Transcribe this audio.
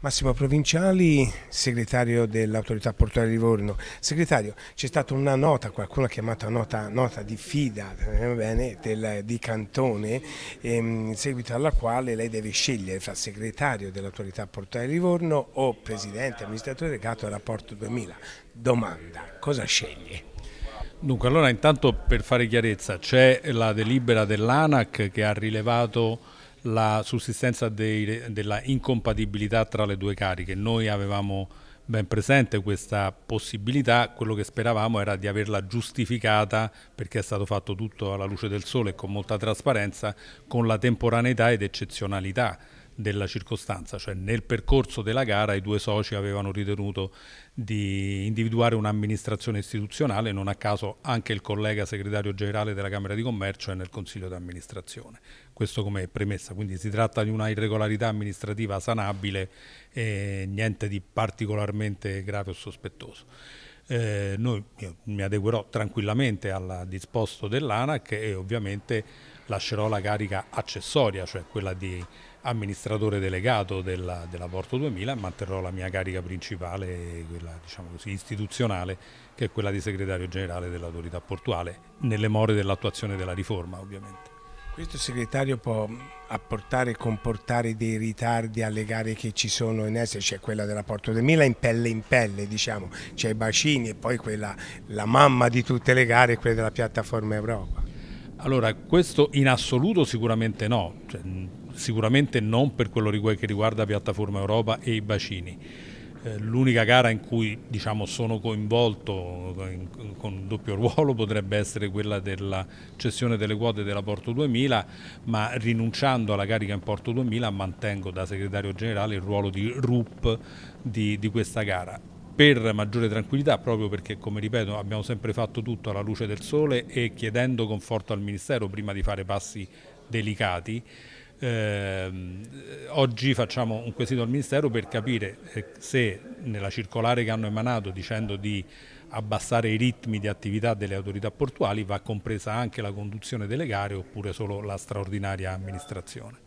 Massimo Provinciali, segretario dell'autorità portuale di Livorno. Segretario, c'è stata una nota, qualcuno ha chiamato nota, nota di fida eh, bene, del, di Cantone, ehm, in seguito alla quale lei deve scegliere fra segretario dell'autorità portuale di Livorno o presidente, amministratore legato al rapporto 2000. Domanda, cosa sceglie? Dunque, allora intanto per fare chiarezza, c'è la delibera dell'ANAC che ha rilevato la sussistenza dei, della incompatibilità tra le due cariche. Noi avevamo ben presente questa possibilità, quello che speravamo era di averla giustificata perché è stato fatto tutto alla luce del sole e con molta trasparenza, con la temporaneità ed eccezionalità della circostanza, cioè nel percorso della gara i due soci avevano ritenuto di individuare un'amministrazione istituzionale, non a caso anche il collega segretario generale della Camera di Commercio è nel Consiglio di amministrazione. Questo come premessa, quindi si tratta di una irregolarità amministrativa sanabile e niente di particolarmente grave o sospettoso. Eh, noi, mi adeguerò tranquillamente al disposto dell'ANAC e ovviamente lascerò la carica accessoria, cioè quella di amministratore delegato della, della Porto 2000 manterrò la mia carica principale, quella diciamo così, istituzionale, che è quella di segretario generale dell'autorità portuale, nelle more dell'attuazione della riforma ovviamente. Questo segretario può apportare e comportare dei ritardi alle gare che ci sono in essere, c'è quella della Porto 2000 in pelle in pelle, diciamo, c'è i bacini e poi quella, la mamma di tutte le gare, quella della piattaforma Europa. Allora, questo in assoluto sicuramente no, cioè, sicuramente non per quello che riguarda Piattaforma Europa e i bacini. Eh, l'unica gara in cui diciamo, sono coinvolto eh, in, con doppio ruolo potrebbe essere quella della cessione delle quote della Porto 2000, ma rinunciando alla carica in Porto 2000 mantengo da segretario generale il ruolo di RUP di, di questa gara per maggiore tranquillità, proprio perché, come ripeto, abbiamo sempre fatto tutto alla luce del sole e chiedendo conforto al Ministero prima di fare passi delicati. Eh, oggi facciamo un quesito al Ministero per capire eh, se nella circolare che hanno emanato dicendo di abbassare i ritmi di attività delle autorità portuali va compresa anche la conduzione delle gare oppure solo la straordinaria amministrazione.